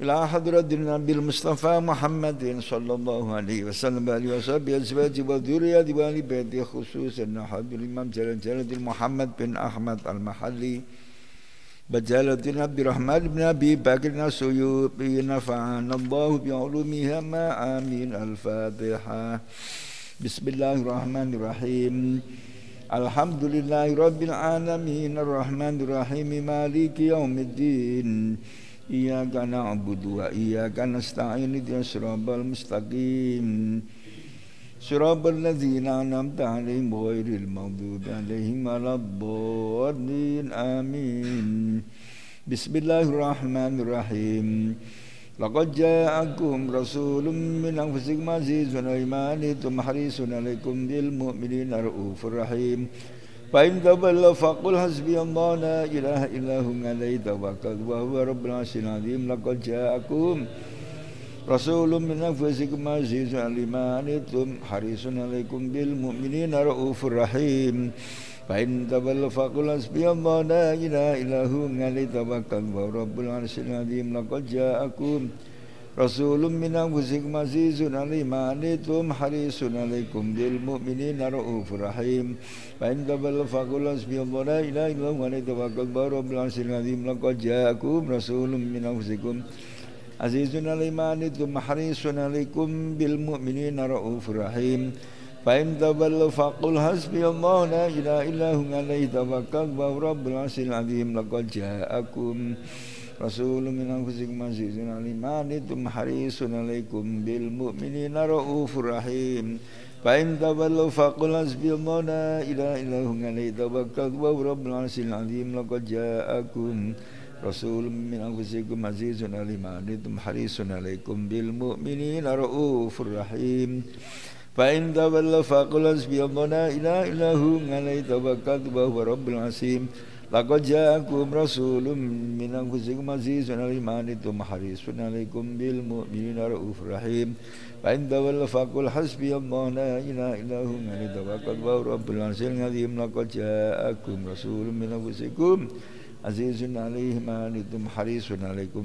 إلى حضرة النبي المصطفى محمد صلى الله عليه وسلم وآله وصحبه أزواجه وذريته وآل بيته خصوصا حضرة الإمام جلال جلال محمد بن أحمد المحلي وجلال الدين عبد الرحمن بن أبي بكر السيوطي نفعنا الله بعلومهما آمين الفاتحة بسم الله الرحمن الرحيم الحمد لله رب العالمين الرحمن الرحيم مالك يوم الدين Iyyaka na'budu wa iyyaka nasta'in dia siratal mustaqim siratal ladzina an'amta 'alaihim ghairil maghdubi 'alaihim waladdallin amin Bismillahirrahmanirrahim Laqad ja'akum rasulun min anfusikum azizun 'alaihi ma harisun 'alaikum bil mu'minina ra'ufur rahim فإن تولوا فقل حسبي الله لا إله إلا هو عليه توكلت وهو رب العرش العظيم لقد جاءكم رسول من أنفسكم عزيز عليم عنتم حريص عليكم بالمؤمنين رؤوف رحيم فإن تولوا فقل حسبي الله لا إله إلا هو عليه توكلت وهو رب العرش العظيم لقد جاءكم Rasulun minang wuzik mazizun alim anitum harisun alaikum bil mu'minina raufur rahim fa in tabal faqul hasbiyallahu la ilaha illa wani alayhi tawakkal rabbil arsyil azim laqad ja'akum rasulun wuzikum azizun alimani tum harisun alaikum bil mu'minina raufur rahim fa in tabal faqul hasbiyallahu la ilaha illa huwa alayhi tawakkal rabbil azim laqad ja'akum rasulun min anfusikum azizun alim anitum harisun alaikum bil mu'minina raufur rahim fa in tawallu faqul hasbiyallahu la ilaha illa huwa alayhi tawakkaltu wa huwa rabbul arsyil azim laqad ja'akum rasulun min anfusikum azizun alim harisun alaikum bil mu'minina raufur rahim Pain tabal lo حسبي الله لا إله إلا هو عليه توكلت وهو رب العظيم لقد جاءكم رسول من أنفسكم عزيز عليم عنتم حريص عليكم بالمؤمنين رؤوف رحيم فإن تولوا فقل حسبي الله لا إله إلا هو من توكل وهو رب العرش العظيم لقد جاءكم رسول من أنفسكم عزيز عليه ما عنتم حريص عليكم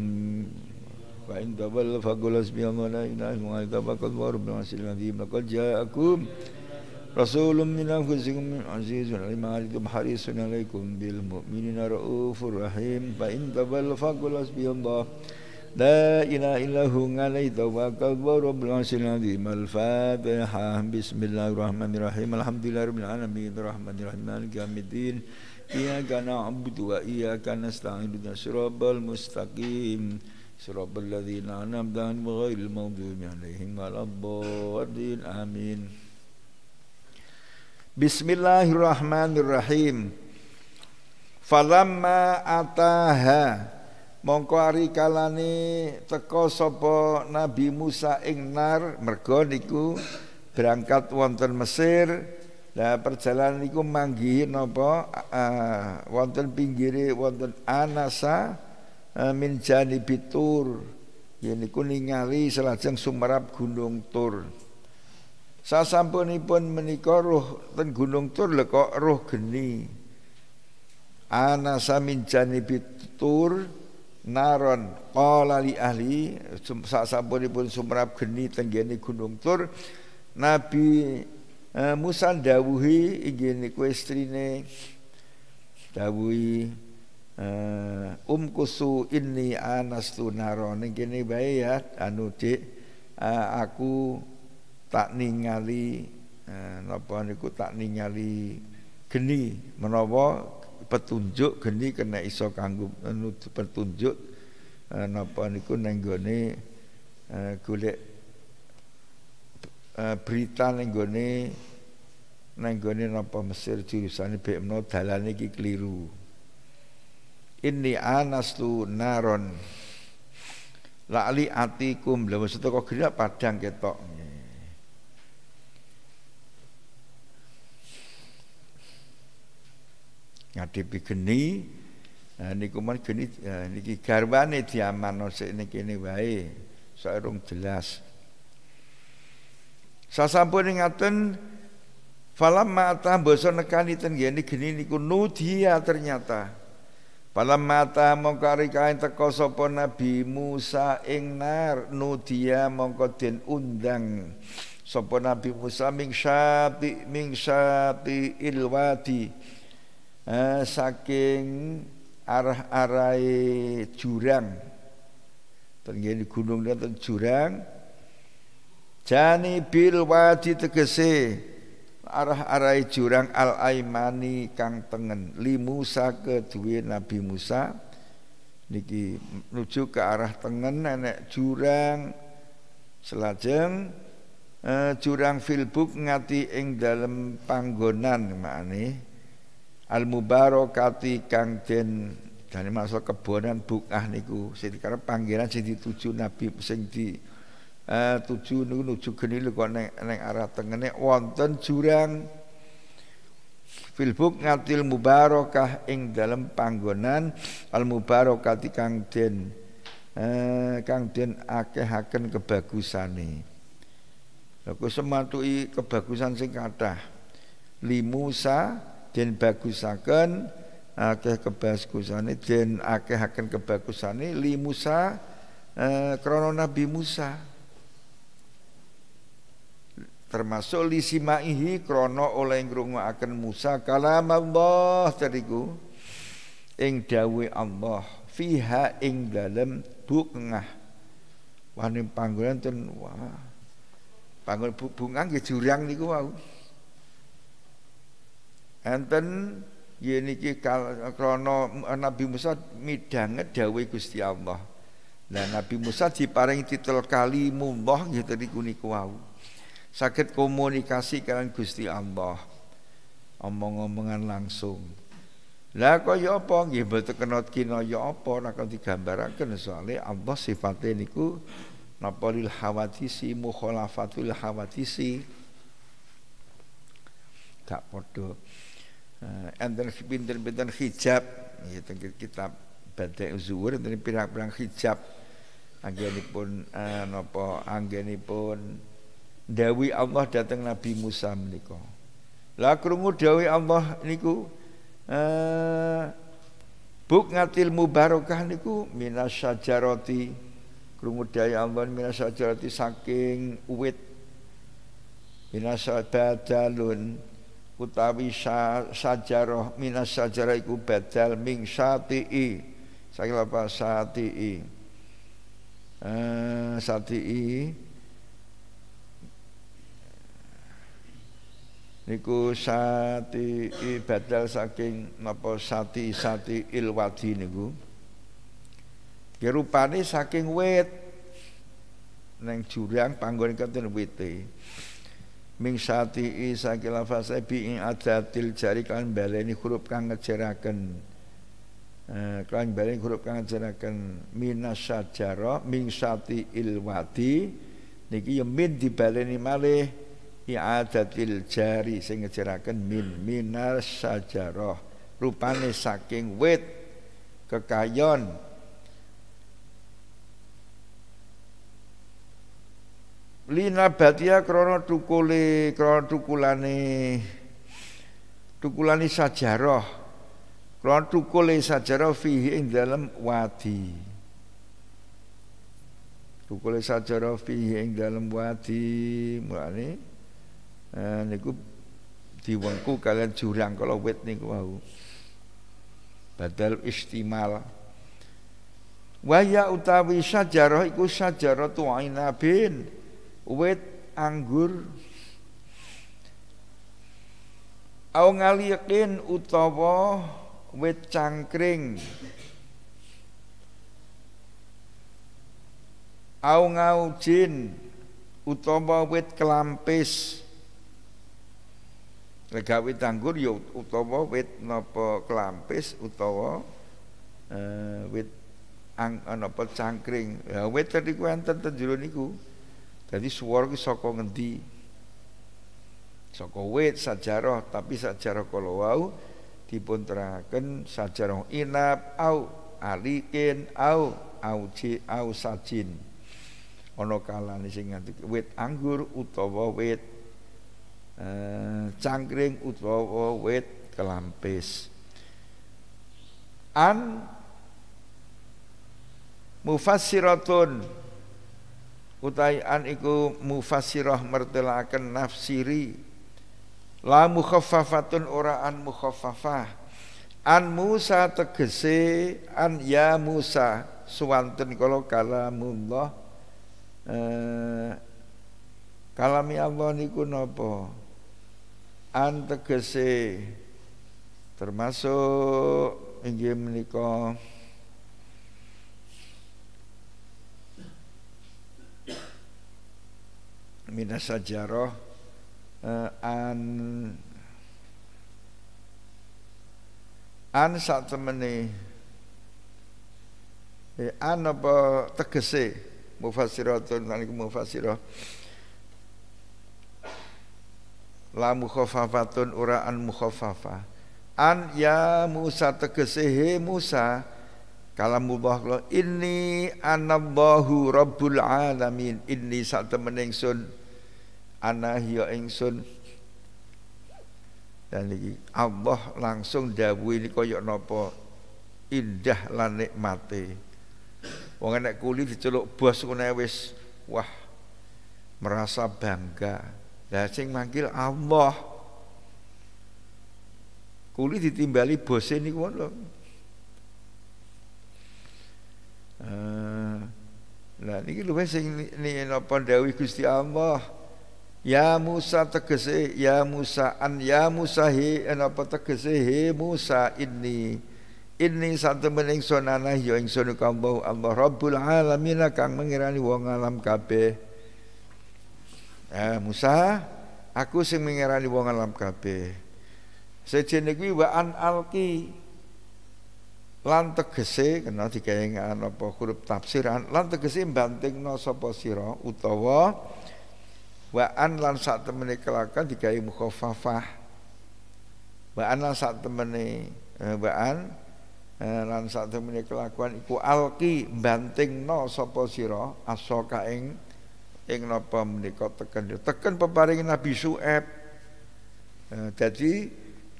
فإن تولوا فقل حسبي الله لا إله إلا هو من توكل وهو رب العرش العظيم لقد جاءكم رسول من أنفسكم عزيز عليم عليكم حريص عليكم بالمؤمنين رؤوف رحيم فإن تولوا فقل حسبي الله لا إله إلا هو علي توكل ورب العرش العظيم الفاتحة بسم الله الرحمن الرحيم الحمد لله رب العالمين الرحمن الرحيم مالك يوم الدين إياك نعبد وإياك نستعين اهدنا الصراط المستقيم صراط الذين أنعمت عليهم غير المغضوب عليهم ولا الضالين آمين Bismillahirrahmanirrahim. Falamma ataha mongko ari kalane teka sapa Nabi Musa ing nar mergo niku berangkat wonten Mesir. Lah perjalanan niku manggihi napa uh, wonten pinggire wonten Anasa uh, min janibi Ya niku ningali selajeng sumerap Gunung Tur. Sasampunipun menika roh ten gunung Tur lho kok roh geni. Ana samin janibi Tur naron qala ahli sasampunipun sumrap geni tenggene gunung Tur Nabi eh, Musa dawuhi inggih niku istrine dawuhi eh, umkusu inni anastu naron ngene bae ya anu dik aku tak ningali eh, napa niku tak ningali geni menawa petunjuk geni kena iso kanggo anu, petunjuk eh, napa niku nang gone eh, golek berita nang gone nang gone napa Mesir jurusane bekno dalane iki keliru Inni anastu naron la'li atikum lha maksud kok gerak padang ketok ngadepi geni nah, niku men geni nah, niki garwane diamanno sik niki kene wae sak so, jelas sasampun ngaten falam mata basa nekani ten geni geni niku nudia ternyata falam mata mongko arikain teko sapa Nabi Musa ing nar nudia mongko den undang sapa Nabi Musa ming syati ming syati ilwati eh, saking arah-arai jurang tenggini gunung dan jurang jani bil wadi tegese arah-arai jurang al aimani kang tengen li Musa kedua Nabi Musa niki menuju ke arah tengen nenek jurang selajeng eh, jurang filbuk ngati ing dalam panggonan makane al mubarokati kang den dari masa kebonan bukah niku sing karep panggilan sing dituju nabi sing di uh, tuju niku nuju geni kok neng, neng arah tengene wonten jurang fil ngatil mubarakah ing dalam panggonan al mubarokati kang den eh, kang den akehaken kebagusane Laku sematu kebagusan sing kathah limusa den bagusaken akeh kebagusane den akehaken kebagusane li Musa eh, krono Nabi Musa termasuk li simaihi krono oleh ngrungokaken Musa kalam Allah teriku ing dawe Allah fiha ing dalem bungah wah ning panggonan ten wah panggon bunga nggih jurang niku wau enten yeniki krana eh, Nabi Musa midanget dawuh Gusti Allah. Lah Nabi Musa diparing titel kalimullah gitu di niku wau. Sakit komunikasi kalian Gusti Allah. Omong-omongan langsung. Lah kaya apa nggih mboten kena kinaya apa ora digambaraken soalé Allah sifate niku napa lil hawadisi mukhalafatul hawatisi gak padha. Eh, enten pinten-pinten hijab ya kita kitab uzur enten pirang-pirang hijab anggenipun uh, eh, napa anggenipun dawi Allah datang Nabi Musa menika la krungu dawi Allah niku uh, ngatil mubarokah niku minas sajaroti krungu dawi Allah minas saking uwit minas badalun utawi sa, sajarah minas sajarah iku badal ming satii saiki apa satii eh satii niku satii badal saking napa sati sati ilwadi niku kerupane saking wit neng jurang panggon kenten wite Ming sati sakila fase bi ing adatil jari kalian baleni huruf kang ngejeraken. Eh, kalian baleni huruf kang ngejeraken minas sajara ming sati ilwadi niki yang min dibaleni malih adatil jari sing ngejeraken min minas sajarah rupane saking wit kekayon Lina batia krono tukule krono tukulane tukulane sajarah krono tukule sajarah fihi ing dalam wadi tukule sajarah fihi ing dalam wadi mulane eh, niku diwengku kalian jurang kalau wet niku wau badal istimal waya utawi sajarah iku sajarah tu'inabin wit anggur au ngaliqin utawa wit cangkring au ngaujin utawa wit kelampis lega wit anggur ya utawa wit napa kelampis utawa uh, wit ang eh, napa cangkring ya wit tadi ku enten tenjuru niku Jadi suara ki saka ngendi? Saka wit sajarah tapi sajarah kala wau dipunteraken sajarah inap au alikin au auji au sajin. Ana kalane sing wit anggur utawa wit eh, cangkring utawa wit kelampis. An mufassiratun utai an iku mufasirah mertelaken nafsiri la mukhaffafatun ora an mukhaffafah an Musa tegese an ya Musa suwanten kala kalamullah eh, kalami Allah niku nopo an tegese termasuk inggih menikah minas sajarah uh, an an sak temene eh, an apa tegese mufassiratun niku mufassirah la mukhafafatun ora an mukhafafa an ya Musa tegese he Musa kalamullah kula inni anallahu rabbul alamin inni sak temen ingsun ana ya ingsun dan iki Allah langsung ini koyok nopo indah lan nikmate wong enek kuli diceluk bos ngene wis wah merasa bangga lah sing manggil Allah kuli ditimbali bose niku lho nah eh, niki luwih sing nopo dawuh Gusti Allah Ya Musa tegese ya Musa an ya Musa he apa tegese he Musa inni inni satemen ingsun ana ya ingsun kambuh Allah Rabbul alamin kang mengirani wong alam kabeh. Eh, Musa aku sing mengirani wong alam kabeh. Sejene kuwi wa an alqi lan tegese kena dikaengan apa huruf tafsiran lan tegese bantingna sapa sira utawa wa an lan sak temene kelakuan digawe mukhaffafah wa an lan sak temene eh, wa an eh, lan sak temene kelakuan iku alqi bantingno sapa sira asoka ing ing napa menika teken ya, teken peparing Nabi Su'aib eh, dadi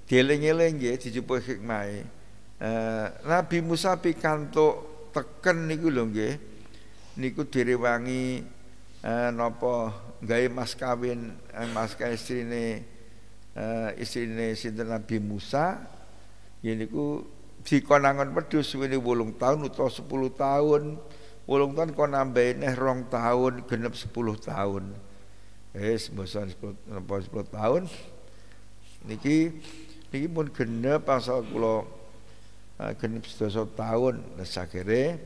dieling-eling nggih dijupuk hikmahe Nabi Musa pikantuk teken niku lho nggih niku direwangi nopo Gaya mas kawin eh, mas ka istrine eh, istri ini sinten Nabi Musa yaiku dikonangon pedus ini bolong tahun atau sepuluh tahun. bolong tahun kon nambahi neh 2 tahun genep sepuluh tahun. eh bosan 10, 10 tahun. Niki niki pun genep pasal kula uh, genep 12 tahun sakire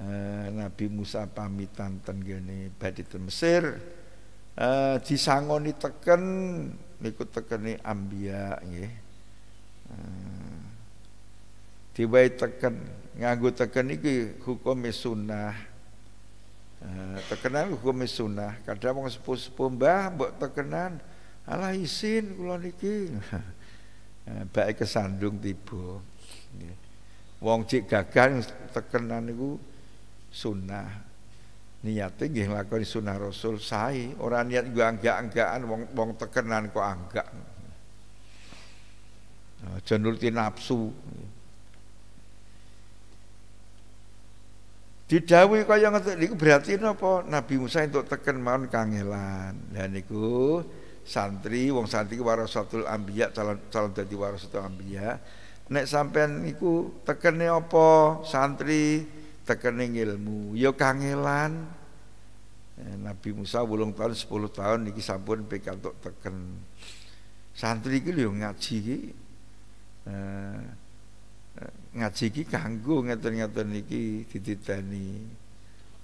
uh, Nabi Musa pamitan ten gene Mesir eh, disangoni teken niku tekeni ambia nggih. Eh, teken nganggo teken iki hukum sunnah. Eh, tekenan hukum sunnah. Kadang wong sepuh-sepuh mbah mbok tekenan alah isin kula niki. Eh, Baik kesandung tiba. Wong cik gagal tekenan niku sunnah niate nggih lakoni sunah Rasul sae, ora niat gua anggak-anggakan wong wong tekenan kok anggak. Aja nuruti nafsu. Didawi kaya ngoten niku berarti napa? Nabi Musa entuk teken mawon kangelan. Lah niku santri wong santri warasatul anbiya calon calon dadi warasatul anbiya. Nek sampean niku tekene apa santri tekening ilmu ya kangelan eh, Nabi Musa wolung tahun 10 tahun niki sampun pikantuk teken santri iki lho ngaji iki eh, eh, ngaji iki kanggo ngeten-ngeten niki tititani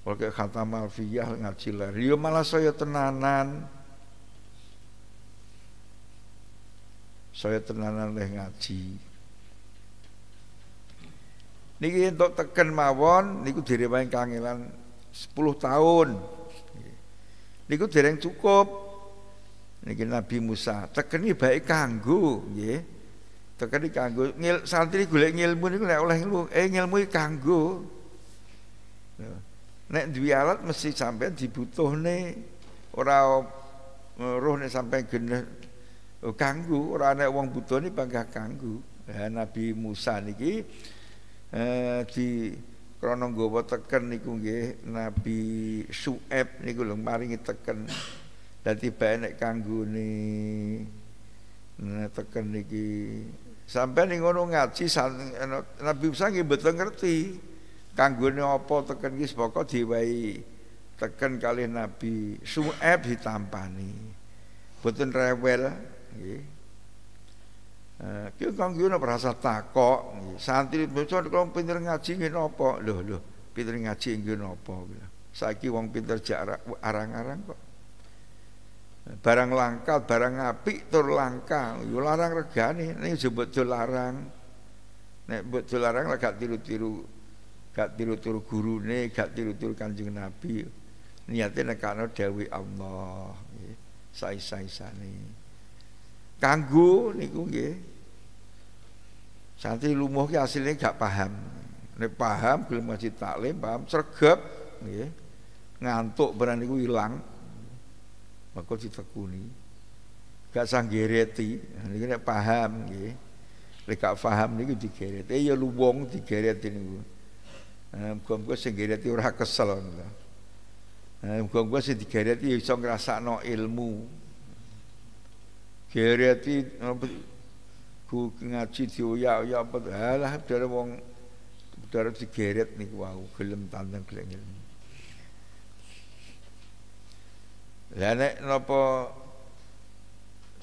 Oke kata malfiyah ngaji lah Yo ya malah saya tenanan Saya tenanan leh ngaji niki untuk teken mawon niku direwangi kangelan 10 tahun niku dereng cukup niki Nabi Musa tekeni baik kanggo nggih tekeni kanggo ngil santri golek ngilmu niku nek oleh ngilmu eh ngilmu kanggo nek dua alat mesti sampean dibutuhne ora e, roh sampai sampean geneh orang oh, ora uang wong butuhne bangga kanggo nah, Nabi Musa niki eh, di krana nggawa teken niku nggih Nabi Su'aib niku lho maringi teken dan tiba enek kanggone nah teken niki sampai nih ngono ngaji san, Nabi Musa nggih mboten ngerti kanggone apa teken iki sepoko diwehi teken kali Nabi Su'aib ditampani mboten rewel nggih Eh, ki kang yo merasa takok, santri bocor kok pinter ngaji ngene apa? Lho lho, pinter ngaji ngene apa? Saiki wong pinter jarak arang-arang kok. Eh, barang langka, barang apik tur langka, yo larang regane, ning jebot larang. Nek mbok larang lah gak tiru-tiru gak tiru-tiru gurune, gak tiru-tiru Kanjeng Nabi. Niate nekano dewi Allah. Sai-saisane. -sai kanggu niku nggih santri lumuh ki asline gak paham nek paham gelem ngaji taklim paham sregep nggih ngantuk beran niku ilang maka ditekuni gak sanggereti niki nek paham nggih lek gak paham niku digereti, eh ya luwung digereti niku nah, muga-muga sing gereti ora kesel nah, muga-muga sing digeret ya iso no ilmu Gereti ku ngaji dioyak-oyak apa halah dari wong dari digeret niku wau gelem tanteng gelem ilmu. Lah nek napa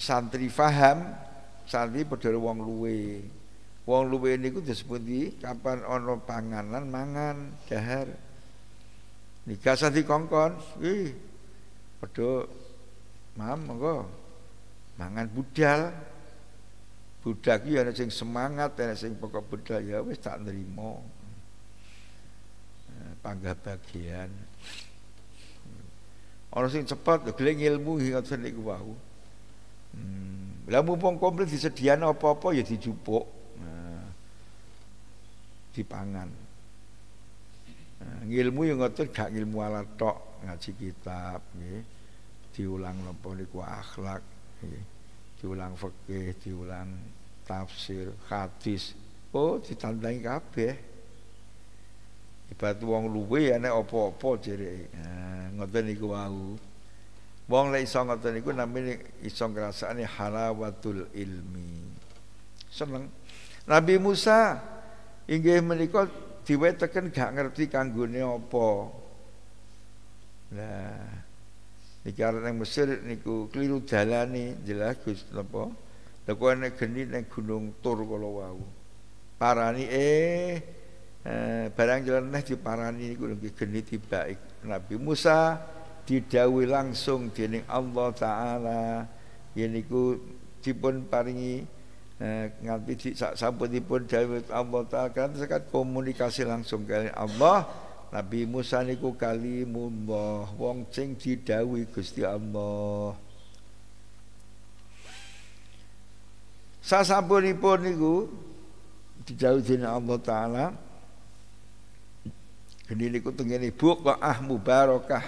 santri faham, santri padha wong luwe. Wong luwe niku disebut di kapan ana panganan mangan dahar. Nikah santri kongkon, ih padha mam monggo mangan budal budak iki ana sing semangat ana sing pokok budal ya wis tak nerima eh, panggah bagian ana sing cepat gelek ilmu ngoten niku bahu hmm. lah mumpung komplit disediakan apa-apa ya dijupuk nah, dipangan nah, ngilmu yang ngotot gak ngilmu alat tok ngaji kitab diulang nopo ku akhlak diulang fikih, diulang tafsir, hadis. Oh, ditandangi kabeh. Ibarat wong luwe ya nek apa-apa jereke. Nah, ngoten niku wau. Wong lek iso ngoten niku namine iso ngrasakane halawatul ilmi. Seneng. Nabi Musa inggih menika diweteken gak ngerti kanggone apa. Nah, dikaret nang Mesir niku keliru dalane jelas Gus napa lha ana geni nang gunung Tur kala wau parani eh, eh jalan barang jeleneh diparani niku nggih geni tibaik Nabi Musa didawi langsung dening Allah taala niku dipun paringi eh, nganti sak sampun dawuh Allah taala kan sekat komunikasi langsung kalian Allah Nabi Musa niku kalimullah wong sing didhawuhi Gusti Allah. Sasampunipun niku dijauh dening Allah taala ini niku tengene buqaah mubarakah.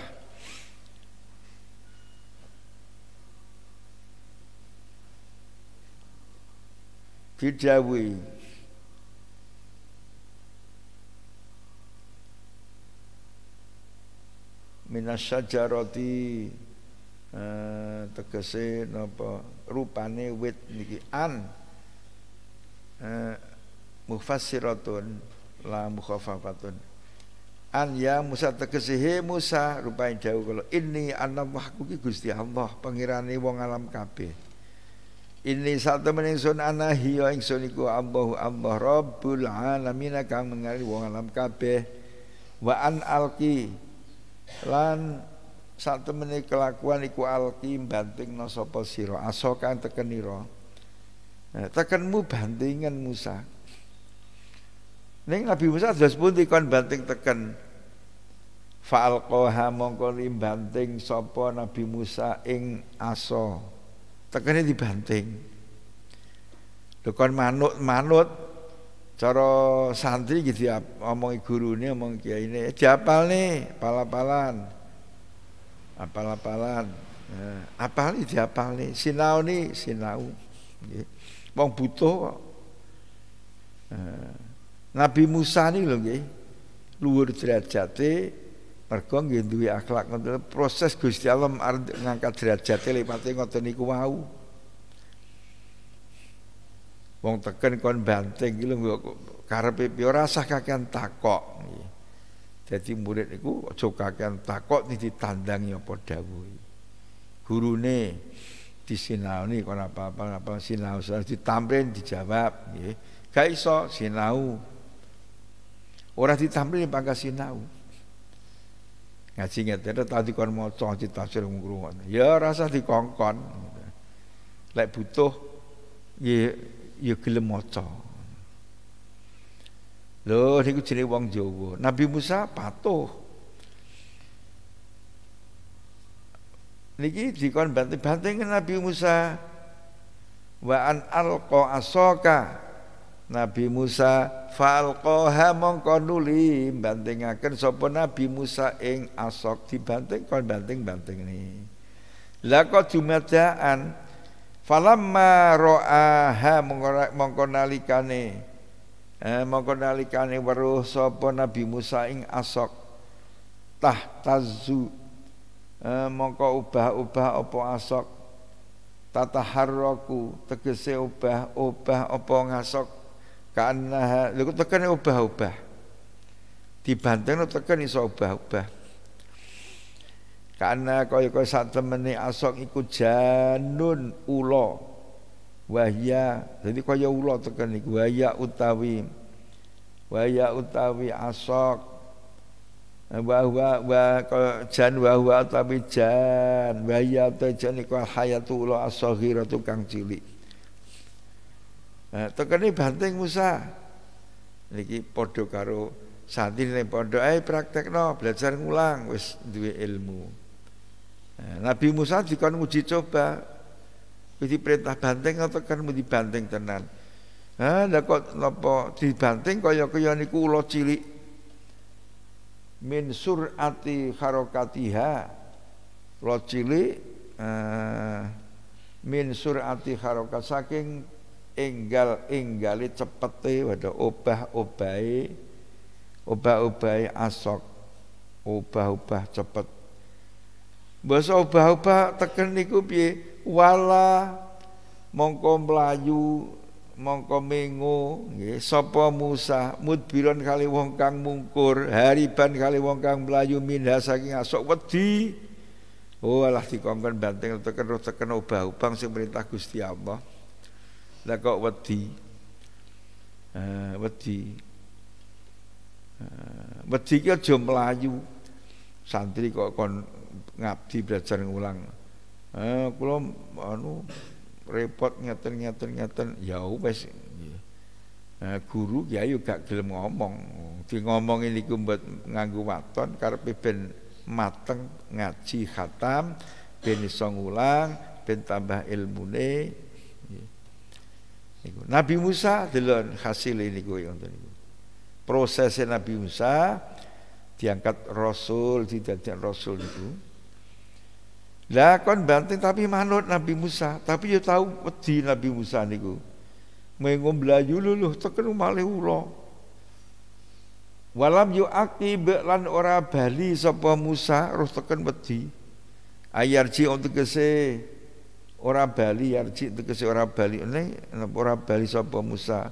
dijauhi. minas jaroti uh, eh, tegese napa rupane wit niki an uh, mufassiratun la mukhafafatun an ya Musa tegese Musa rupane jauh kalau ini Allah wahku ki Gusti Allah pengirani wong alam kabeh ini satu meningsun ana hiya ingsun iku Allahu Allah Rabbul alamin kang mengalir wong alam kabeh wa an alki lan saat temene kelakuan iku alki banting no sopo siro asokan tekeniro nah, tekenmu bantingan Musa Neng Nabi Musa jelas pun dikon banting teken Fa'alqoha mongko banting sopo Nabi Musa ing aso tekene dibanting Lekon manut-manut Cara santri gitu ya, omong gurune, omong kiyaine, diapalne pala-palan. Apal-apalan. Nah, nih, diapalne, nih, sinau. sinau, Wong butuh kok. Nah, Nabi Musa nih loh, luar Luhur derajate mergo nggih duwe akhlak ngoten proses Gusti Allah ngangkat derajate lipate ngoten niku wau wong teken kon banting iki lho karepe piye ora sah kakean takok. Jadi murid niku aja kakean takok ditandangi apa dawuh. Gurune disinauni kon apa-apa apa sinau ditamrin dijawab nggih. Gak iso sinau. Ora ditamrin pangkat sinau. Ngaji ada tadi kon maca ditafsir ngrungokno. Ya rasa dikongkon. Lek butuh nggih ya gelem maca. Lho niku jenenge wong Jawa. Nabi Musa patuh. Niki dikon banting-banting kan Nabi Musa wa an alqa asaka Nabi Musa falqaha mongko nuli bantingaken sapa Nabi Musa ing asok dibanting kon banting-banting ni. Lah kok jumadaan Falamma ro'aha mongkonalikane eh, mongkonalikane waruh sopo Nabi Musa ing asok tazu eh, mongko ubah-ubah apa asok tata harroku tegese ubah-ubah apa ngasok kaannaha lha tekan ubah-ubah dibanteng tekane iso ubah-ubah karena kaya-kaya saat temene asok iku janun ulo wahya. Jadi kaya ulo tekan iku wahya utawi wahya utawi asok bahwa eh, kau jan bahwa utawi jan wahya utawi jan iku hayatu asok hira tukang cilik. Nah, tekene banteng Musa. Niki padha karo santri ning eh praktek praktekno belajar ngulang wis duwe ilmu. Eh, Nabi Musa dikon uji coba Jadi perintah banteng atau kan mau dibanting tenan Hah, kok nopo dibanting kaya kaya niku lo cilik min surati harokatiha lo cilik eh, min surati harokat saking enggal enggale cepete wada obah obai, obah obai asok obah-obah cepet Bahasa obah-obah teken niku piye? Wala mongko melayu mongko mengo sopo sapa Musa mudbiron kali wong kang mungkur hariban kali wong kang minha saking asok wedi oh alah dikongkon banteng teken teken obah oba sing perintah Gusti Allah lah kok wedi uh, wedi uh, wedi ki aja melayu santri kok kon ngabdi belajar ngulang eh kula anu repot ngeten ngeten ngeten ya wis eh, guru ya yo gak gelem ngomong di ngomongi niku mbet nganggo waton karepe ben mateng ngaji khatam ben iso ngulang ben tambah ilmune Nabi Musa delon hasil ya, gue wonten niku prosesnya Nabi Musa diangkat rasul tidak rasul itu lah kon banting tapi manut Nabi Musa, tapi yo tahu wedi Nabi Musa niku. Mengko mlayu luluh teken male ula. Walam yu akib lan ora bali sapa Musa roh teken wedi. Ayarji kese ora bali yarji kese ora bali ne ora bali sapa Musa.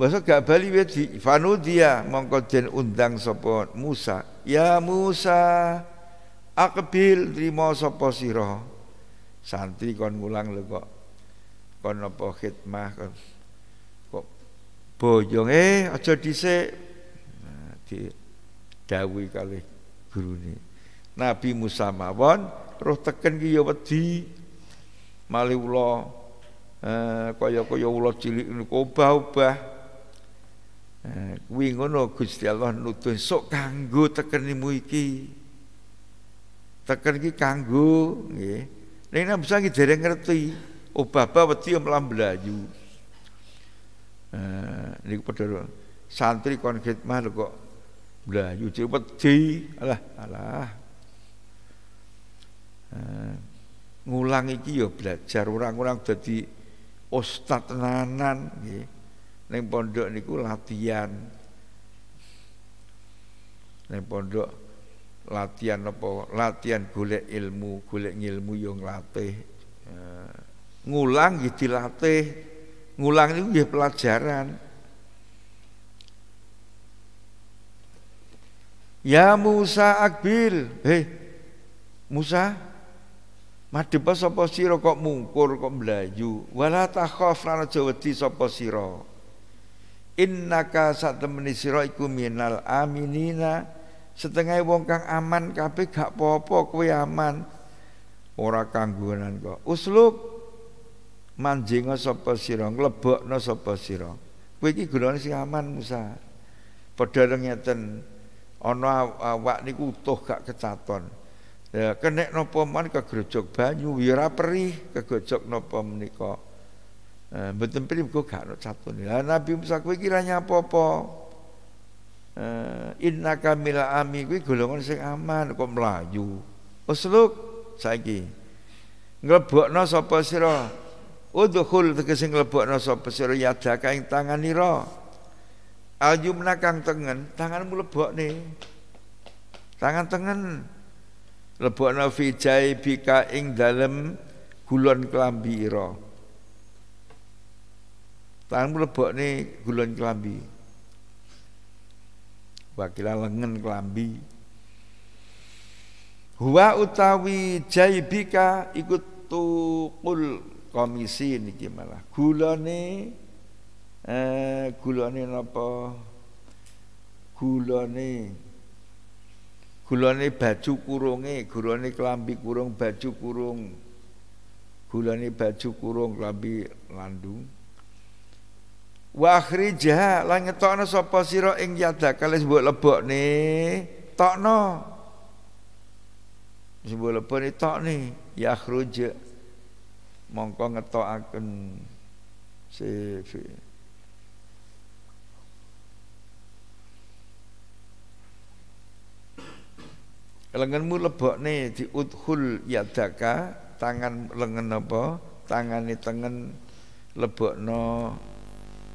Bahasa gak bali wedi fanudia mongko den undang sapa Musa. Ya Musa, Akbil trimo sapa sira. Santri kon ngulang lho kok. Kon apa khidmah kon. Kok boyonge eh, aja dhisik. Nah, di dawuhi kalih gurune. Nabi Musa mawon roh teken ki ya wedi. Malih ula eh, kaya-kaya ula cilik niku obah-obah. Eh, kuwi ngono Gusti Allah nutun sok kanggo tekenimu iki teken iki kanggo nggih ning nek bisa iki dereng ngerti obaba oh, wedi ya mlam blayu eh niku padha santri kon khidmah lho kok blayu cek di, alah alah eh, ngulang iki ya belajar orang-orang jadi ustad nanan nggih ning pondok niku latihan ning pondok latihan apa latihan golek ilmu golek ngilmu yo nglatih eh, ngulang nggih dilatih ngulang itu nggih pelajaran Ya Musa Akbil Hei eh, Musa Madhep sapa sira kok mungkur kok mlayu wala takhaf lan aja wedi sapa sira Innaka satemeni sira iku minal aminina Setengah wong kang aman kabeh gak popo kue aman. Ora kanggunan kok. Uslub manjing sapa sira, nglebokna sapa sira. Kowe iki golongan sing aman Musa. Padha ngeten ana awak niku utuh gak kecaton. Ya kenek napa man kegrojok banyu ya, ora perih kegojok napa menika. Eh mboten pripun gak ana catun. Lah Nabi Musa kowe iki ra apa uh, inna kamila ami kuwi golongan sing aman kok mlayu usluk saiki nglebokno sapa sira udkhul tegese nglebokno sapa sira yadaka ing tanganira aljumna kang tengen tanganmu lebokne tangan tengen lebokno fi jaibika ing dalem gulon kelambi ira tanganmu lebokne gulon kelambi wakilah lengan kelambi huwa utawi jaibika ikut tukul komisi niki malah gulane eh gulane napa gulane gulane baju kurunge gulane kelambi kurung baju kurung gulane baju kurung kelambi landung wa akhrija lan ngetokno sapa sira ing yada kale mbok lebokne tokno mbok itu nih, ya khruja mongko ngetokaken si lenganmu lebok lebokne diudhul yadaka tangan lengan apa tangan lebok lebokno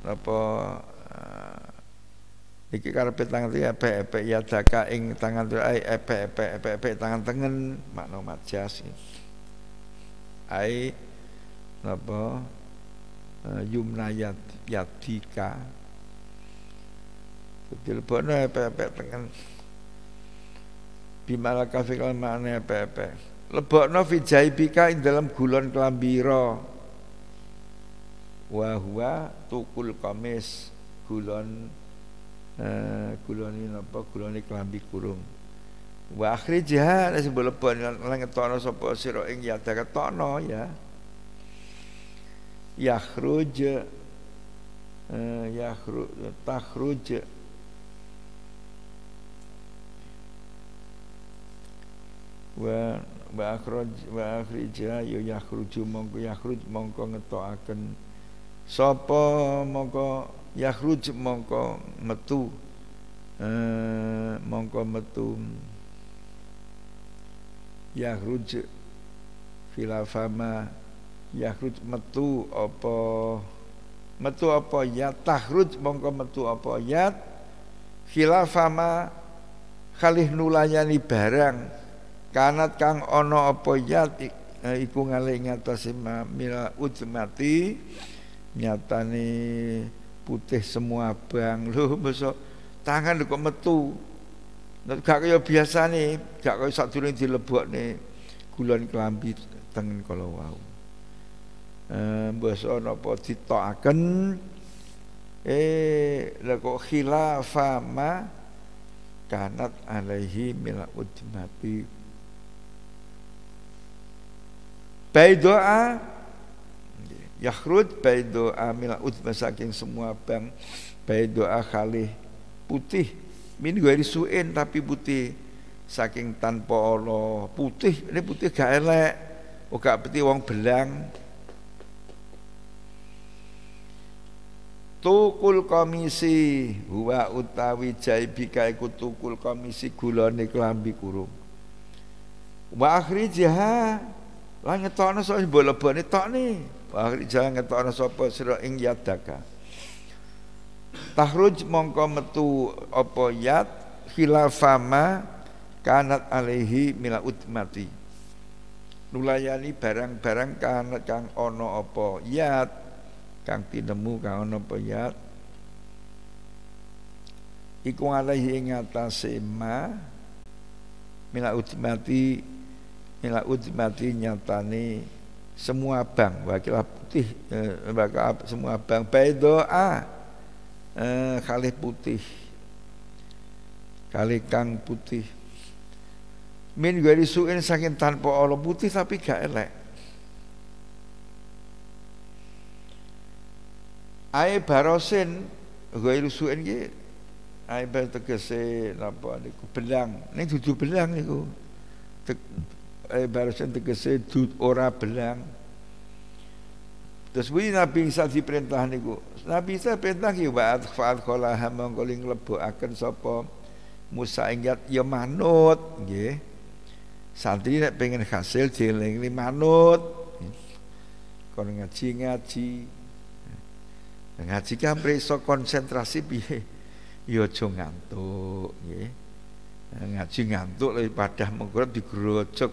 apa eh, iki karepe tangan ya epek-epek ya daka ing tangan ai epe epek epek-epek tangan tengen makna majas ai napa eh, yumna yatika yadika dilebono epe epe tengen bimala kafikal makna epe epe lebokno fi jaibika ing dalam gulon kelambira huwa tukul kamis gulon ini guloni napa guloni kelambi kurung wa akhrijha nek sebelebon lan ngetono sapa sira ing yada ketono ya yakhruj yahru yakhruj takhruj wa wa akhraj wa akhrija ya yakhruju mongko yakhruj mongko ngetokaken Sopo mongko yakhruj mongko metu eh, mongko metu yakhruj filafama yakhruj metu apa metu apa ya tahruj mongko metu apa ya khilafama khalih nulayani barang kanat kang ono apa ya iku ngale ngatasi mila udmati nyatane putih semua bang lho besok tangan kok metu Nek gak kaya biasane, gak kaya sadurunge nih gulan kelambi tengen kala wau. Eh basa napa ditokaken eh la kok khilafa ma kanat alaihi mila udmati. doa Yahrud baidu doa milaud saking semua bang baidu doa putih min gue suin tapi putih saking tanpa Allah putih ini putih gak elek oh, gak putih wong belang Tukul komisi huwa utawi jaibika iku tukul komisi gula klambi kurung. Wa lah lan ngetokno sok mbolebone tok nih wa jalan orang sopo sira ing yadaka tahruj mongko metu opo yad Hilafama kanat alehi mila utmati nulayani barang-barang kanat kang ono opo yad kang tinemu kang ono opo yad iku alehi ing atase ma mila utmati mila utmati nyatani semua bank wakil putih eh, semua bank doa eh, kali putih kali kang putih min gue disuin saking tanpa Allah putih tapi gak elek ae barosin gari gitu ki ae tegese napa niku belang ini tujuh belang niku Eh, barusan tegese dud ora belang terus kuwi Nabi Isa diperintah niku Nabi Isa perintah ki wa faat khalaha koling ling akan sopo Musa ingat ya manut nggih santri nek pengen hasil dielingi manut kon ngaji ngaji ngaji kan preso konsentrasi piye ya aja ngantuk nggih ngaji ngantuk ibadah mengkurap digerojok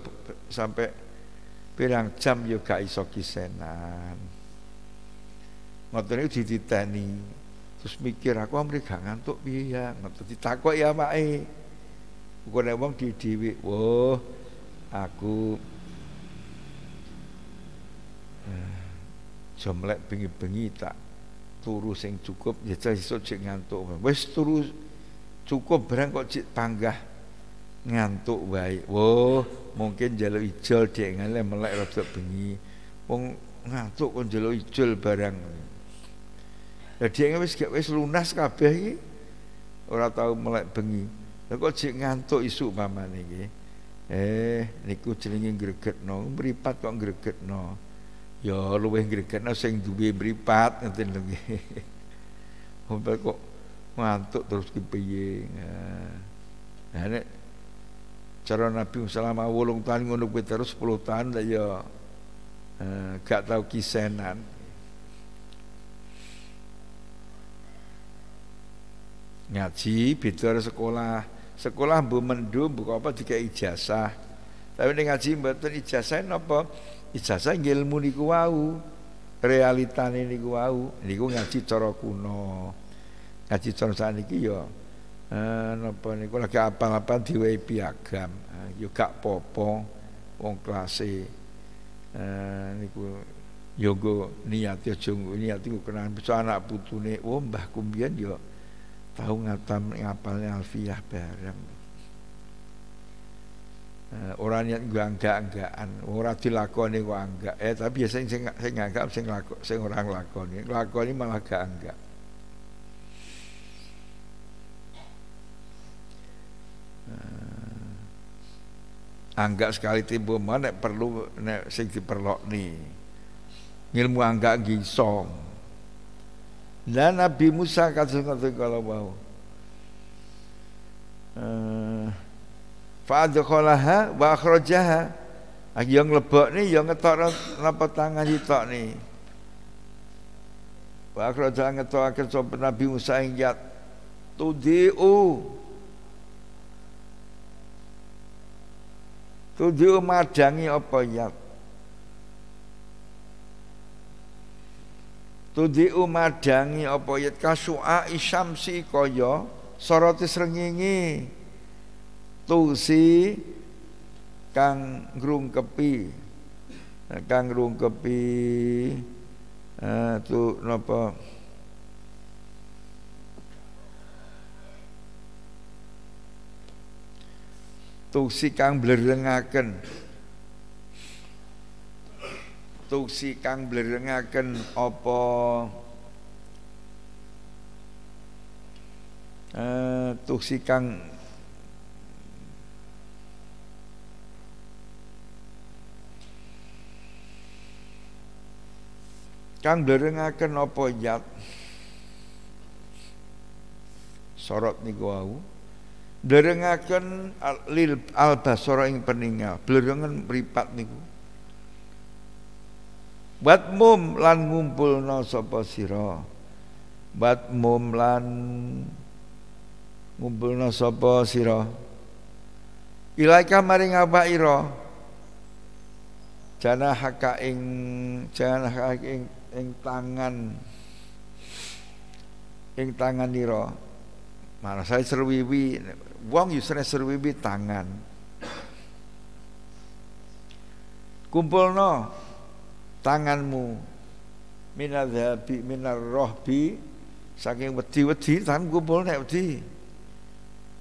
sampai pirang jam yo gak iso kisenan ngoten itu dititani terus mikir aku amri gak ngantuk piye ngotot ditakut ya make bukan emang di dhewe wah aku eh, jomlek bengi-bengi tak turu sing cukup ya cah iso cek ngantuk wes turu cukup barang kok cik panggah ngantuk baik wo mungkin jalo ijol dia ngalih melek rasa bengi wong ngantuk kon jalo ijol barang ya dia wis gak wis lunas kabeh iki ora tau melek bengi lha kok cik ngantuk isu mama iki eh niku jenenge gregetno mripat kok gregetno ya luwih gregetno sing duwe mripat ngeten lho nggih kok ngantuk terus ki piye. Nah ini cara Nabi selama wolong tahun ngono kuwi terus 10 tahun lah ya eh, gak tau kisenan. Ngaji bicara sekolah, sekolah mbok mendhu mbok apa dikai ijazah. Tapi ini ngaji mboten ijazah apa? Ijazah ilmu niku wau. Realitane niku wau, niku ngaji cara kuno ngaji saat saniki yo, ya, eh, nopo niku lagi apa-apa diwehi piagam eh, yo ya gak popo wong klase eh, niku yogo niat yo jonggo niat iku kenangan bisa anak putune oh mbah kumbian yo, ya tahu ngatam ngapalnya alfiah bareng Orang yang gue angga-anggaan orang dilakoni kok angga eh tapi biasanya sing nggak anggap nggak lakon orang lakoni lakoni malah gak anggap Eh, anggak sekali timbul mana perlu nek sing diperlokni ilmu anggak gisong dan Nabi Musa kasus kasus kalau mau eh, Fa'adukolaha wa akhrojaha ah, Yang lebok ni yang ngetok Napa tangan hitok ni Wa akhrojaha ngetok Akan sobat Nabi Musa ingat Tudi'u Kudu madangi apa yat Tudi umadangi apa yat kasua isyamsi koyo soroti srengenge tusi kang ngrungkepi nah, kang ngrungkepi eh, tu napa tuksi kang blerengaken tuksi kang blerengaken apa eh tuksi kang kang blerengaken apa yat sorot niku wau Blerengaken lil al basara ing peningal, blerengen mripat niku. mum lan ngumpulna sapa bat mum lan ngumpulna sapa sira. Ilaika maring apa ira? Jana haka ing jana haka ing, ing tangan ing tangan iro. Malah saya serwiwi, wong yusre serwiwi tangan. no tanganmu minar dhabi minar rohbi saking wedi-wedi tangan kumpul nek wedi.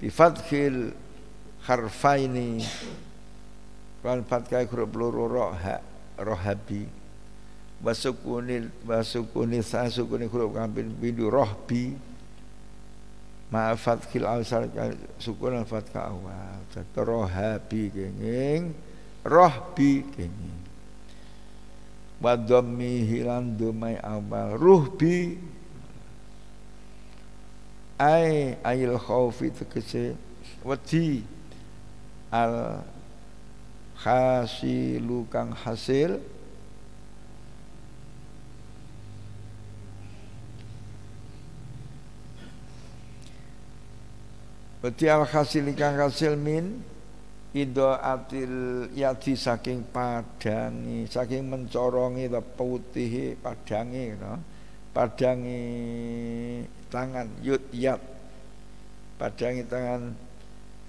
Bifadhil harfaini kalian fatkah huruf loro roha rohabi wasukunil wasukunis sukuni huruf kampin bidu rohbi Ma'afat kil awsal sukun al fatka awal. Jadi rohabi kenging, rohbi kenging. Wadomi hilan dumai awal, ruhbi. Ai ayil khawfi tegese wadi al khasilu kang hasil Berarti al hasil ikan min Indo atil yadi saking padangi Saking mencorongi putihi padangi no? Padangi tangan yud yad Padangi tangan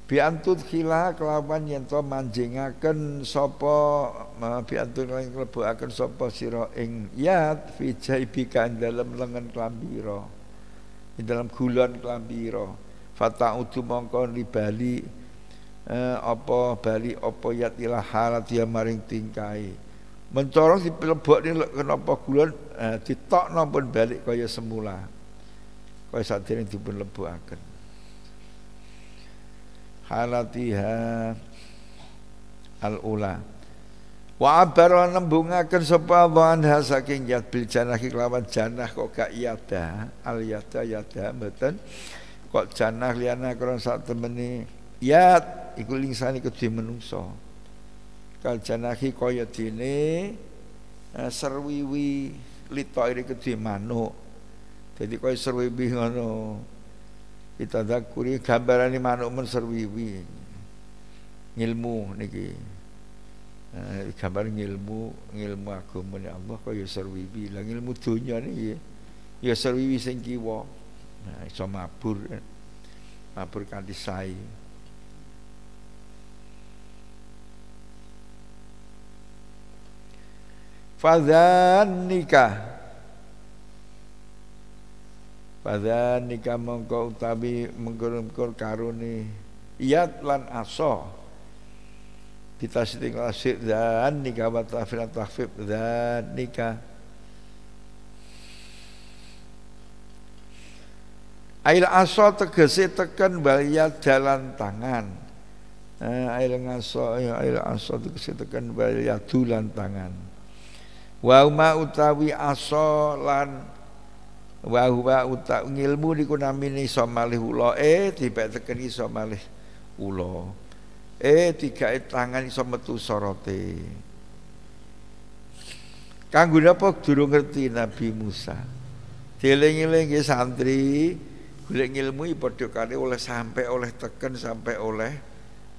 Biantut khila kelawan yento manjingaken sopo, biantut lan akan sopo siro ing yat fi jaibika dalam lengan klambiro, di dalam gulon klambiro fata Udu mongko Bali eh, apa bali apa yatilah halat ya maring tingkai mencorong si pelebok ini kenapa gulon eh, ditok nampun balik kaya semula kaya saat ini dipun akan halatiha al ula wa abara nembungaken sapa Allah saking yad bil janah kelawan janah kok gak yada al yada yada mboten kok janah liana kron sak temene ya iku lingsane kedhe menungso kal janahi kaya dene eh, serwiwi litoire kedhe manuk dadi kaya serwiwi ngono kita dakuri gambarane manuk men serwiwi ngilmu niki eh, gambar ngilmu ngilmu agama Allah kaya serwiwi lah ngilmu donya nih ya serwiwi sing kiwa Nah, iso mabur eh, mabur Fadhan nikah Fadhan nikah mengkau utawi mengkur-mengkur karuni iyat lan aso kita sitik lasik dan nikah wa tahfif dan dan nikah Ail aso tegese tekan balia dalan tangan. Eh, ail ngaso eh, ail aso tegese tekan balia dulan tangan. Wa ma utawi aso lan wa uta ngilmu niku namine iso malih ula e eh, dipek teken iso malih ula. E e tangan iso metu sorote. Kanggo napa durung ngerti Nabi Musa. Dieling-eling santri golek ngilmu padha kali oleh sampai oleh teken sampai oleh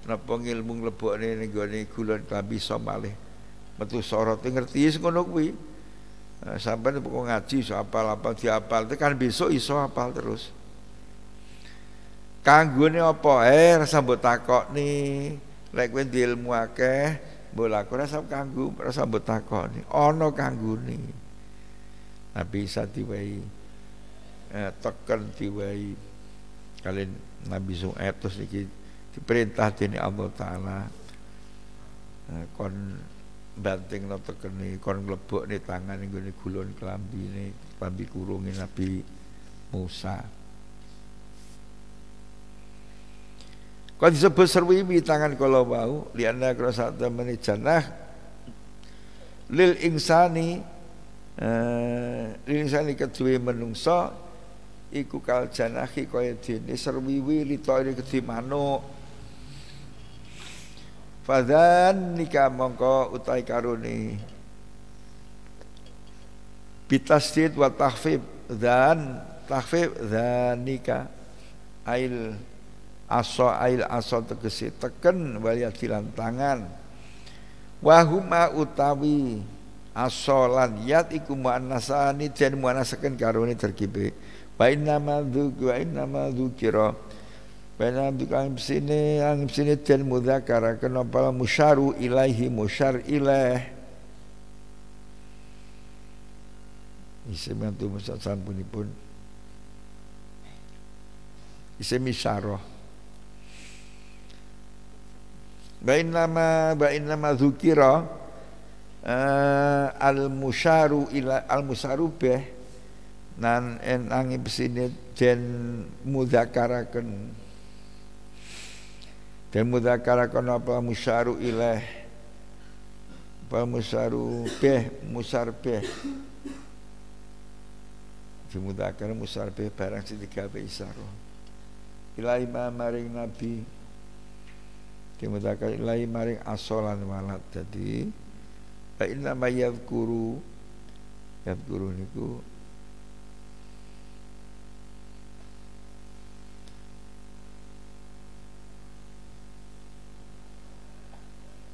napa ngilmu mlebokne ning gone gulon klambi iso malih metu sorot ngerti wis ngono kuwi eh, sampai pokok ngaji so apal-apal diapal kan besok iso apal terus ini apa eh rasa takok nih, lek di ilmu akeh mbok lakon rasa kanggu rasa nih ono kanggu nih Nabi Sati wae eh, tekan diwai kalian Nabi Su'aib terus niki diperintah dini Allah taala eh, kon banting no ni kon ngelebok nih tangan nih gue gulon kelambi nih kelambi kurungin Nabi Musa kon disebut serwiwi tangan kalau mau liana kalau saat temani janah lil insani eh, lil insani kedua menungso iku kal janahi kaya dene serwiwi litoire gedhe manuk Fadhan nika mongko utai karuni Bitasdid wa tahfib dan tahfib dan nika ail aso ail aso tegesi teken waliyadilan tangan wahuma utawi aso lan yat iku muannasani dan muannasaken karuni terkibe Bainama dzuk bainama dzukira Bainama dzuk ang sini ang sini ten mudzakara kenapa musyaru ilaihi musyar ilaih Isim yang tuh pun sampunipun Isim isyarah Bainama bainama dzukira uh, al musyaru ila al musyaru nan enang ibsine den mudzakaraken den mudzakaraken apa musyaru ilah apa musyaru peh musar peh, dimudakar musar peh barang sing digawe isyara ilahi maring nabi dimudakar ilahi maring asolan malat jadi, fa inna guru, yadhkuru yadhkuru niku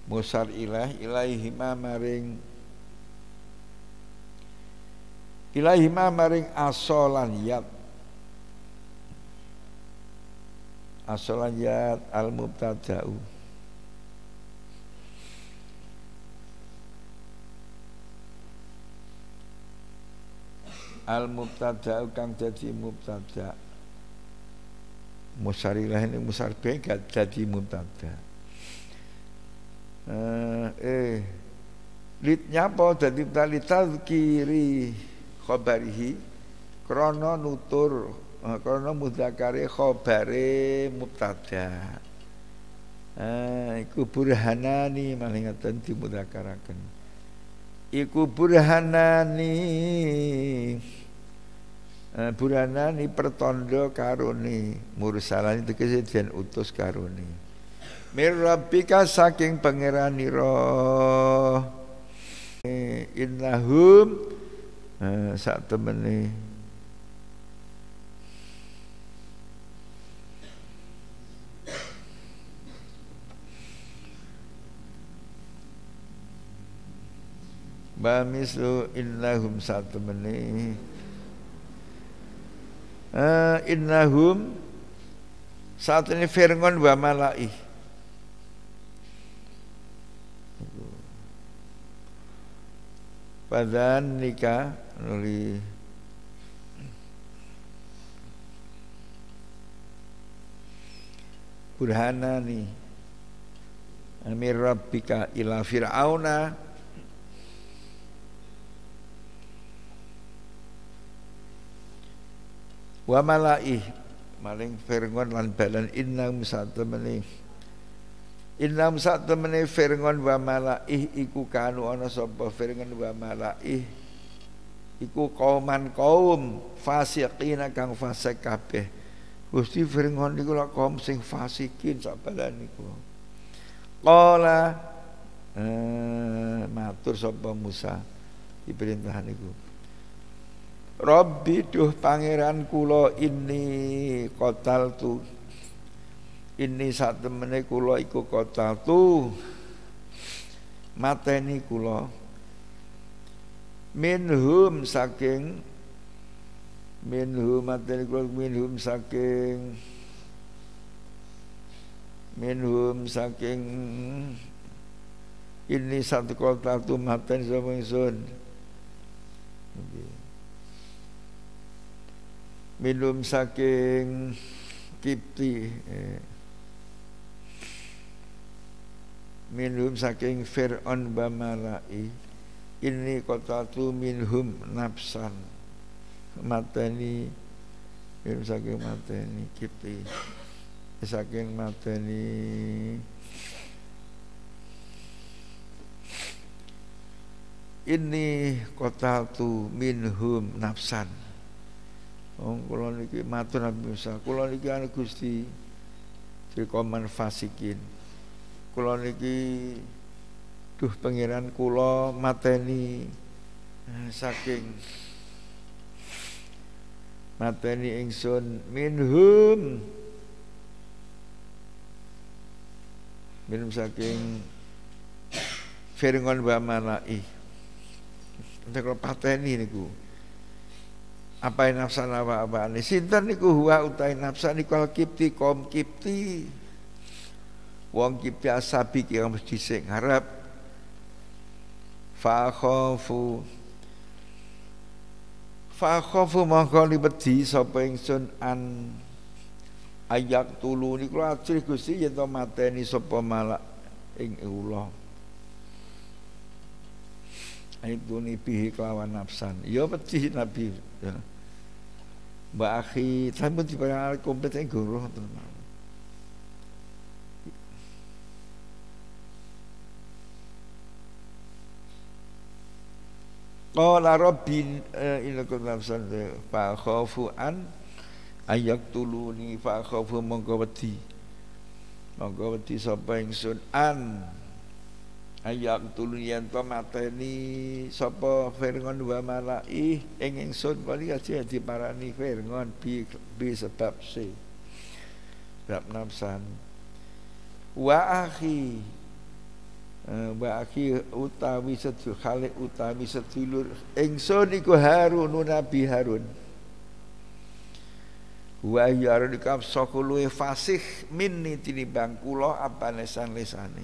musar ilah ilaihima maring ilaihima maring asolan yat asolan yat al mubtada'u al mubtada'u kang jadi mubtada musarilah ini musar begat jadi mubtada' eh, eh litnya apa dadi tali kiri khabarihi krono nutur eh, krana mudzakare khabare mubtada eh iku burhanani malah ngaten dimudzakaraken iku burhanani eh, burhanani pertanda karone mursalani tegese den utus karuni. Mirabika saking pangeranira innahum saat eh, sak temene Ba innahum satu temene eh, innahum saat ini Fir'aun wa malaih Padan nikah nuli ni amir rabbika ila fir'auna wa malaih maling firngon lan balan innam satamani Innam sak temene firngon wa malaih iku kanu ana sapa firngon wa malaih iku kauman kaum fasiqina kang fasik kabeh. Gusti firngon iku lak kaum sing fasikin sabalan niku. Qala eh, matur sapa Musa diperintah niku. Rabbi duh pangeran kula ini kotal tu ini saat temene kula iku kota tu mateni minhum saking minhum mateni minhum saking minhum saking ini satu kota tu maten sama ingsun minum saking kipti eh. minhum saking Fir'aun bamalai ini kota tu minhum nafsan mateni minhum saking mateni kiti saking mateni ini kota tu minhum nafsan Wong kula niki matur Nabi Musa, kula niki anu Gusti Trikoman fasikin kula niki duh pangeran kula mateni eh, saking mateni ingsun minhum minum saking firingon wa malai kalau pateni niku apa nafsa nawa apa ini sinter niku huwa utai nafsa niku kipti kom kipti wong ki biasa pikir mesti sing harap fa khofu fa khafu mongko libedi sapa ingsun an ayak tulu niku ajri Gusti yen to mateni sapa malak ing Allah Aibduni bihi kelawan nafsan Ya pedih Nabi ya. Mbak akhi Tapi pun dibayar komplit yang guru teman Qala rabbi eh, ila nafsan fa khafu an tuluni fa khafu monggo wedi. Monggo wedi sapa ingsun an tuluni yen to mateni sapa firngon wa malai ing ingsun kali aja diparani firngon bi, bi sebab se. Sebab nafsan wa akhi Eh, Baki utawi sedulur Khalid utawi sedulur ingsun iku Harun Nabi Harun. Wa yarun kapsa sokului fasih minni tini bangkulo apa lesan lesani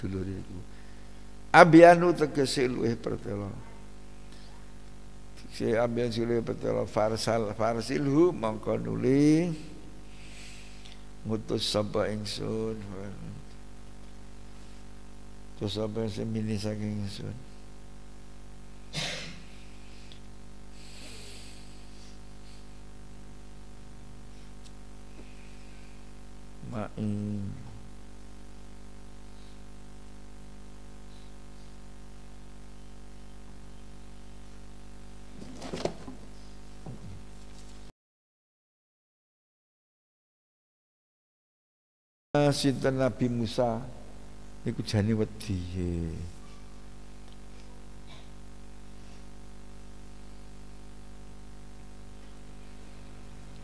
dulur iku. Abianu tegesi luih pertelo Si abian luih pertelo farsal farsilhu mongko nuli ngutus sapa ingsun. Terus apa yang saya milih saking sun Sinten Nabi Musa iku jane wedi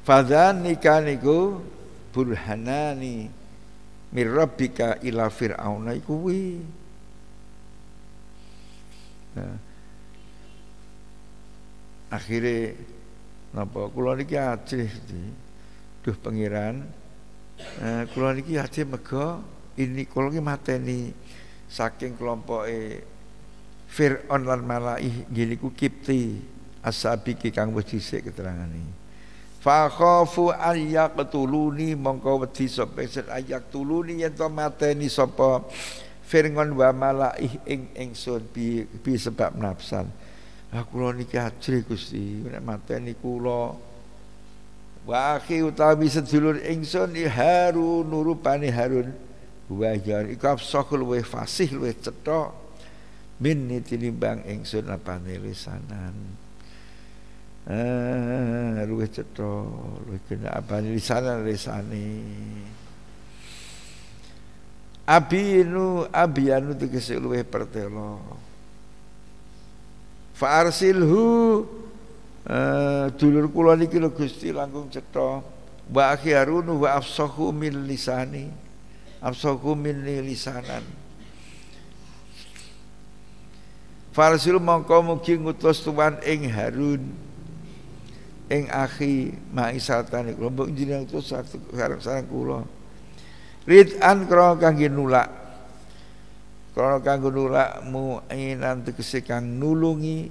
Fadzan nikah niku burhanani mir rabbika ila fir'auna iku wi. Nah. Akhire napa kula niki ajih Duh pangeran. Eh, kula niki ajih mega ini kalau ki mateni saking e Fir'aun lan malaih gini niku Kipti asabiki kang wis keterangan ini. Fa khafu ay yaqtuluni mongko wedi sapa sing ayak tuluni yen to mateni sapa Fir'aun wa malaih ing ingsun bi, bi sebab nafsan. Aku kula niki ajri Gusti nek mateni kula wa akhi utawi sedulur ingsun iharu nurupani Harun wa jari iku afsahu luwih fasih luwih cetha min tinimbang ingsun apane lisanan eh luwih cetha luwe kena apa lisanan lisane abinu abiyanu tegese luwih pertelo fa arsilhu Uh, eh, dulur kula niki lho Gusti langkung cetha wa akhirunu wa afsahu min lisani absaku minni lisanan Farsil mongko mugi ngutus tuan ing Harun ing akhi ma'isatan iku mbok jenengan utus sareng-sareng kula Rid'an krana kangge nulak krana kanggo nulak mu'inan tegese kang nulungi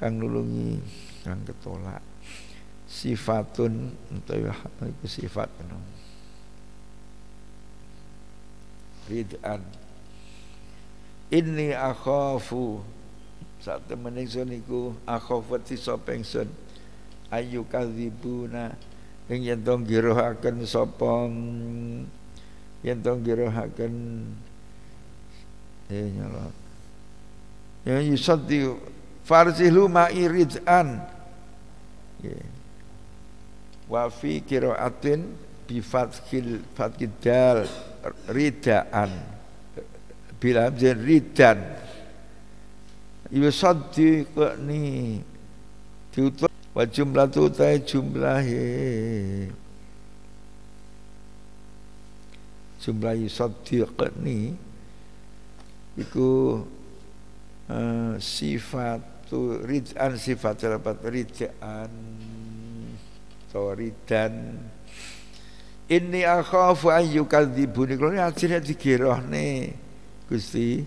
kang nulungi kang ketolak sifatun utawa iku sifat penuh bid'an ini akhafu satu meningsun ingsun iku akhafati sapa ingsun ayu kadzibuna yang yen to girohaken sapa yen to eh nyolot ya yusaddi farzilu ma'irid'an iridan wafi qira'atin bi bifat fathid dal ridaan bila hamzin ridan yusaddi ni diutuh wa jumlah tu tai jumlah jumlah yusaddi ni iku uh, eh, sifat ridan sifat terdapat ridaan atau ridan di akhafu an yukadzibuni kulo ajine ni Gusti.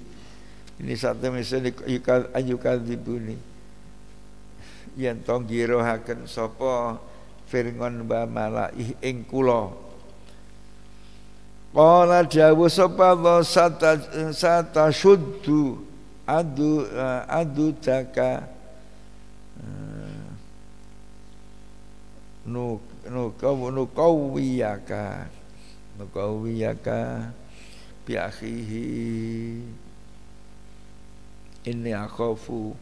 Ini satu mesin an yukadzibuni. Yen to girohaken sopo Firngon wa malaih ing kula. Qala dawu sapa Allah sata sata syuddu adu adu taka eh, nuk nukaw nukawiyaka nukawiyaka bi ini inni akhafu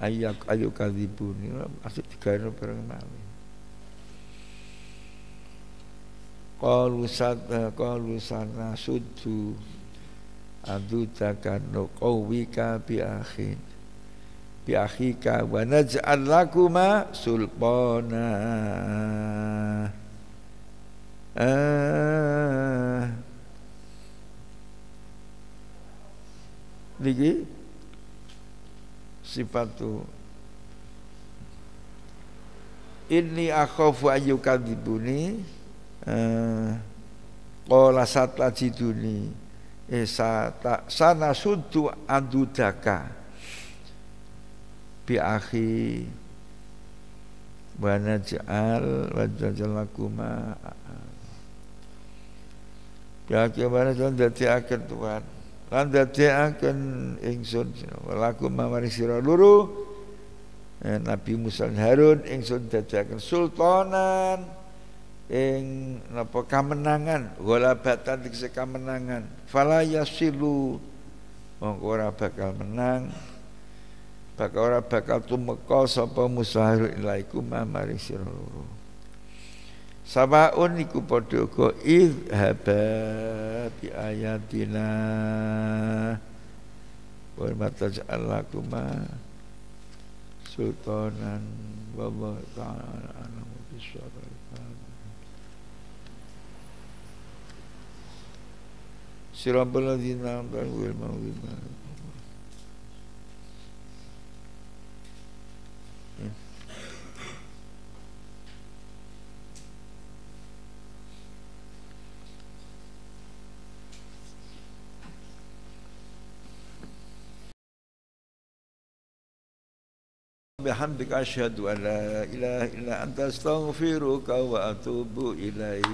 ayak ayu ini asik tiga ini bareng mali kalu sad kalu sana suddu adudaka nuqawika bi bi akhika wa naj'al lakuma sulpona ah niki sifatu inni akhafu ayyukadzibuni ah. eh qala satajiduni eh sana sudu adudaka akhi wa naj'al wa naj'al lakuma ya kemarin don dadi akan tuhan lan dadi akan ingsun lakuma mari sira luru Nabi Musa Harun ingsun dadi akan sultanan ing napa kamenangan golabatan dikse kamenangan fala yasilu mongko ora bakal menang bakal ora bakal tumeka sapa musahir ilaikum maring sira loro. Samaun iku padha uga izhaba bi ayatina wa mataj'alakuma sultanan wallahu ta'ala alam bisawab. Sirabul ladzina amanu wal maghdubi Bahkan bekasyad wala ila angka setengah mufiru kawa tubu ilahi.